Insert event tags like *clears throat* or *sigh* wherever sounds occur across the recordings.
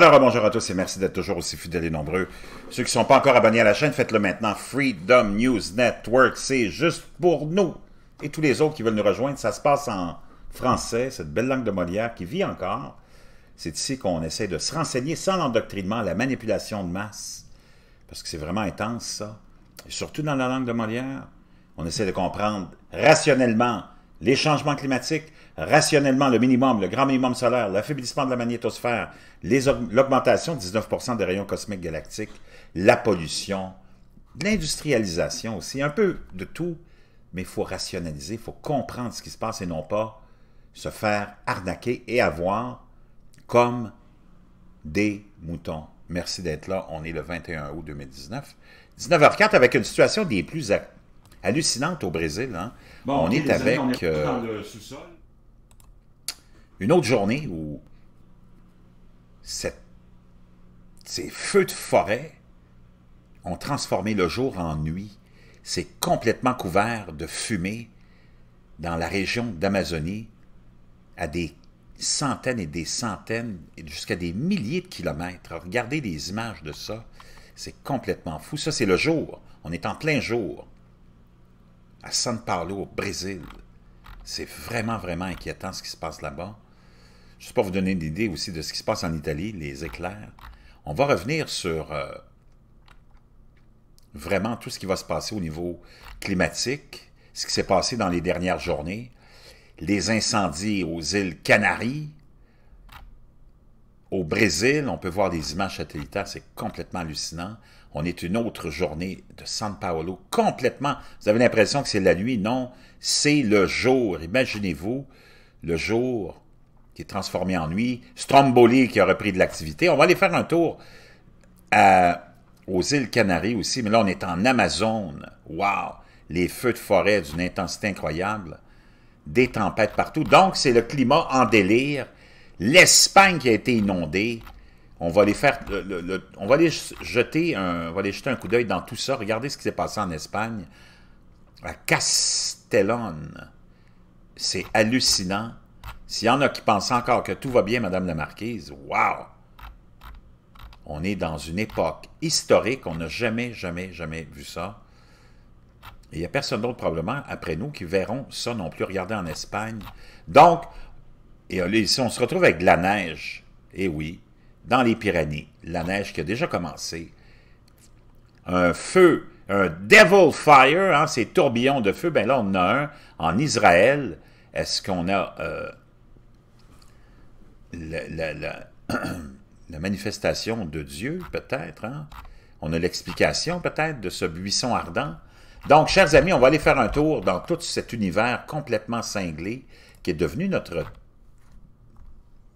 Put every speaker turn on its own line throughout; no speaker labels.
Alors, bonjour à tous et merci d'être toujours aussi fidèles et nombreux. Ceux qui ne sont pas encore abonnés à la chaîne, faites-le maintenant. Freedom News Network, c'est juste pour nous. Et tous les autres qui veulent nous rejoindre, ça se passe en français, cette belle langue de Molière qui vit encore. C'est ici qu'on essaie de se renseigner sans l'endoctrinement, la manipulation de masse, parce que c'est vraiment intense, ça. Et surtout dans la langue de Molière, on essaie de comprendre rationnellement les changements climatiques, rationnellement le minimum, le grand minimum solaire, l'affaiblissement de la magnétosphère, l'augmentation de 19 des rayons cosmiques galactiques, la pollution, l'industrialisation aussi, un peu de tout, mais il faut rationaliser, il faut comprendre ce qui se passe et non pas se faire arnaquer et avoir comme des moutons. Merci d'être là, on est le 21 août 2019, 19h04 avec une situation des plus hallucinante au Brésil. Hein? on, est avec euh, sous-sol. une autre journée où ces feux de forêt ont transformé le jour en nuit. C'est complètement couvert de fumée dans la région d'Amazonie à des centaines et des centaines, jusqu'à des milliers de kilomètres. regardez les images de ça. C'est complètement fou. Ça, c'est le jour. On est en plein jour à San Paulo, au Brésil. C'est vraiment, vraiment inquiétant ce qui se passe là-bas. Je sais pas vous donner une idée aussi de ce qui se passe en Italie, les éclairs. On va revenir sur euh, vraiment tout ce qui va se passer au niveau climatique, ce qui s'est passé dans les dernières journées, les incendies aux îles Canaries, au Brésil, on peut voir des images satellitaires, c'est complètement hallucinant. On est une autre journée de San Paolo, complètement. Vous avez l'impression que c'est la nuit, non, c'est le jour. Imaginez-vous le jour qui est transformé en nuit. Stromboli qui a repris de l'activité. On va aller faire un tour euh, aux îles Canaries aussi, mais là on est en Amazon. Wow! Les feux de forêt d'une intensité incroyable, des tempêtes partout. Donc c'est le climat en délire l'Espagne qui a été inondée. On va les faire, on va les jeter un, on va les jeter un coup d'œil dans tout ça. Regardez ce qui s'est passé en Espagne, à Castellone. C'est hallucinant. S'il y en a qui pensent encore que tout va bien, Madame la Marquise, wow! On est dans une époque historique, on n'a jamais, jamais, jamais vu ça. Et il n'y a personne d'autre probablement après nous qui verront ça non plus. Regardez en Espagne. Donc, et là, on se retrouve avec de la neige. eh oui, dans les Pyrénées, la neige qui a déjà commencé. Un feu, un devil fire, hein, ces tourbillons de feu. Ben là, on en a un en Israël. Est-ce qu'on a euh, *clears throat* la, manifestation de Dieu, peut-être? Hein? On a l'explication, peut-être, de ce buisson ardent. Donc, chers amis, on va aller faire un tour dans tout cet univers complètement cinglé qui est devenu notre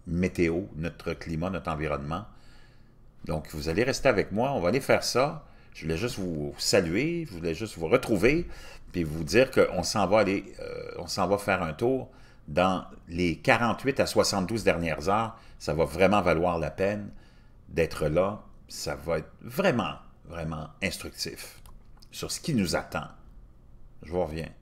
météo, notre climat, notre environnement. Donc, vous allez rester avec moi, on va aller faire ça. Je voulais juste vous saluer, je voulais juste vous retrouver, puis vous dire qu'on s'en va aller, euh, on s'en va faire un tour dans les 48 à 72 dernières heures. Ça va vraiment valoir la peine d'être là. Ça va être vraiment, vraiment instructif sur ce qui nous attend. Je vous reviens.